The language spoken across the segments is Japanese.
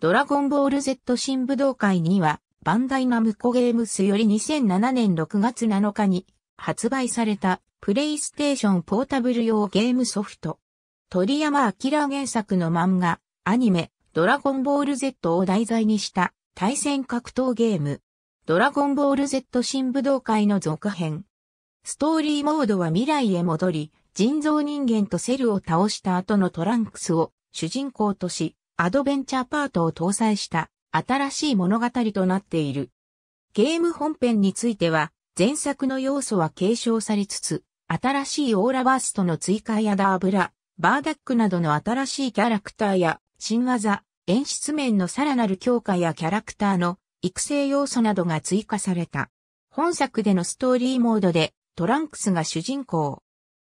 ドラゴンボール Z 新武道会には、バンダイナムコゲームスより2007年6月7日に発売されたプレイステーションポータブル用ゲームソフト。鳥山明原作の漫画、アニメ、ドラゴンボール Z を題材にした対戦格闘ゲーム。ドラゴンボール Z 新武道会の続編。ストーリーモードは未来へ戻り、人造人間とセルを倒した後のトランクスを主人公とし、アドベンチャーパートを搭載した新しい物語となっている。ゲーム本編については、前作の要素は継承されつつ、新しいオーラバーストの追加やダーブラ、バーダックなどの新しいキャラクターや、新技、演出面のさらなる強化やキャラクターの育成要素などが追加された。本作でのストーリーモードでトランクスが主人公。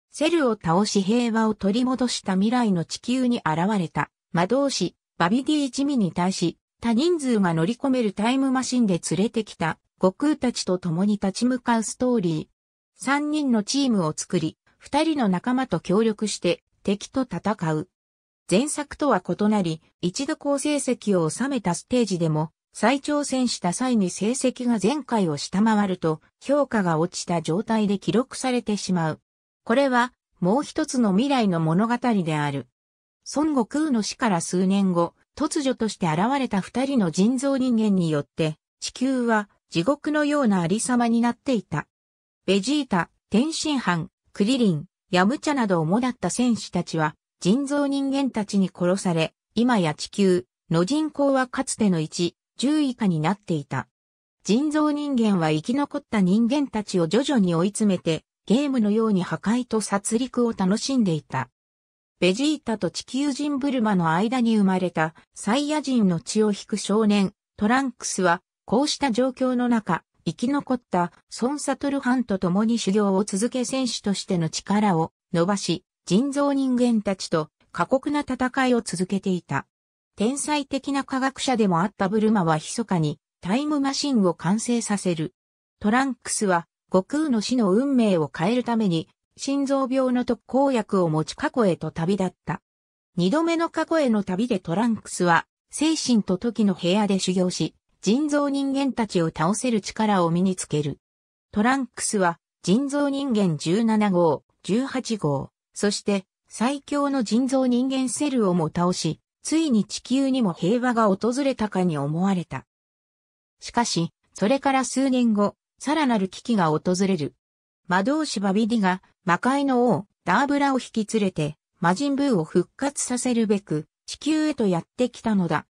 セルを倒し平和を取り戻した未来の地球に現れた魔導士バビディ一味に対し、他人数が乗り込めるタイムマシンで連れてきた悟空たちと共に立ち向かうストーリー。3人のチームを作り、2人の仲間と協力して敵と戦う。前作とは異なり、一度好成績を収めたステージでも、再挑戦した際に成績が前回を下回ると、評価が落ちた状態で記録されてしまう。これは、もう一つの未来の物語である。孫悟空の死から数年後、突如として現れた二人の人造人間によって、地球は地獄のようなありさまになっていた。ベジータ、天津藩、クリリン、ヤムチャなど主だった戦士たちは、人造人間たちに殺され、今や地球の人口はかつての一、十以下になっていた。人造人間は生き残った人間たちを徐々に追い詰めて、ゲームのように破壊と殺戮を楽しんでいた。ベジータと地球人ブルマの間に生まれたサイヤ人の血を引く少年、トランクスは、こうした状況の中、生き残ったソン・サトルハンと共に修行を続け選手としての力を伸ばし、人造人間たちと過酷な戦いを続けていた。天才的な科学者でもあったブルマは密かにタイムマシンを完成させる。トランクスは悟空の死の運命を変えるために心臓病の特効薬を持ち過去へと旅立った。二度目の過去への旅でトランクスは、精神と時の部屋で修行し、人造人間たちを倒せる力を身につける。トランクスは、人造人間17号、18号、そして、最強の人造人間セルをも倒し、ついに地球にも平和が訪れたかに思われた。しかし、それから数年後、さらなる危機が訪れる。魔導士バビディが魔界の王、ダーブラを引き連れて、魔人ブーを復活させるべく、地球へとやってきたのだ。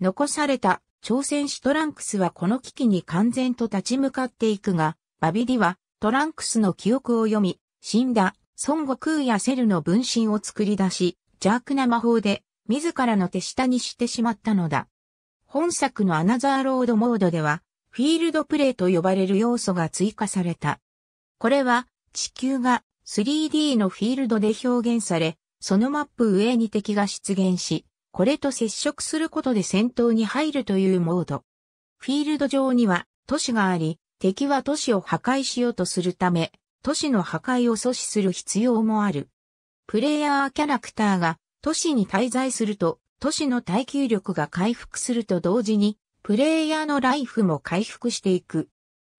残された朝鮮史トランクスはこの危機に完全と立ち向かっていくが、バビディはトランクスの記憶を読み、死んだ孫悟空やセルの分身を作り出し、邪悪な魔法で自らの手下にしてしまったのだ。本作のアナザーロードモードでは、フィールドプレイと呼ばれる要素が追加された。これは地球が 3D のフィールドで表現され、そのマップ上に敵が出現し、これと接触することで戦闘に入るというモード。フィールド上には都市があり、敵は都市を破壊しようとするため、都市の破壊を阻止する必要もある。プレイヤーキャラクターが都市に滞在すると、都市の耐久力が回復すると同時に、プレイヤーのライフも回復していく。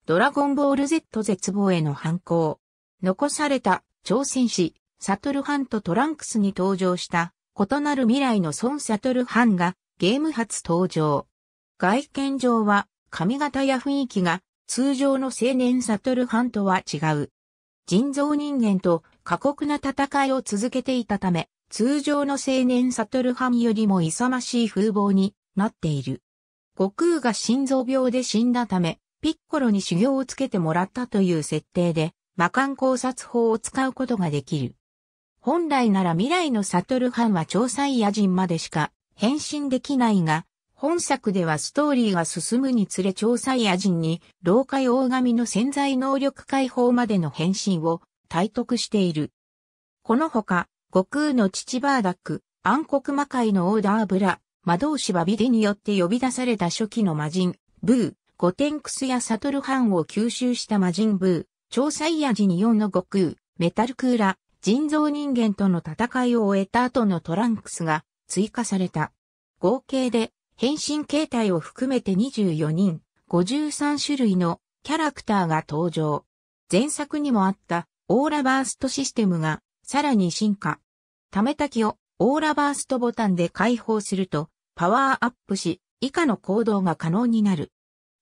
ドラゴンボール Z 絶望への反抗。残された朝鮮史、サトルハンとトランクスに登場した異なる未来の孫サトルハンがゲーム初登場。外見上は髪型や雰囲気が通常の青年サトルハンとは違う。人造人間と過酷な戦いを続けていたため、通常の青年サトルハンよりも勇ましい風貌になっている。悟空が心臓病で死んだため、ピッコロに修行をつけてもらったという設定で、魔漢考察法を使うことができる。本来なら未来のサトルハンは超査イヤ人までしか変身できないが、本作ではストーリーが進むにつれ超査イヤ人に、老化大神の潜在能力解放までの変身を体得している。このほか、悟空の父バーダック、暗黒魔界のオーダーブラ、魔導士バビデによって呼び出された初期の魔人、ブー、ゴテンクスやサトルハンを吸収した魔人ブー、超サイヤ人4の悟空、メタルクーラ、人造人間との戦いを終えた後のトランクスが追加された。合計で変身形態を含めて24人、53種類のキャラクターが登場。前作にもあったオーラバーストシステムがさらに進化。ためたきをオーラバーストボタンで解放するとパワーアップし以下の行動が可能になる。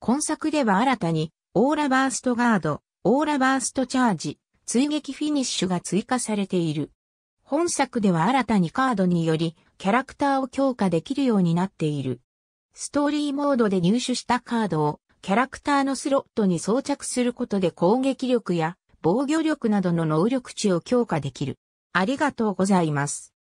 今作では新たにオーラバーストガード、オーラバーストチャージ、追撃フィニッシュが追加されている。本作では新たにカードによりキャラクターを強化できるようになっている。ストーリーモードで入手したカードをキャラクターのスロットに装着することで攻撃力や防御力などの能力値を強化できる。ありがとうございます。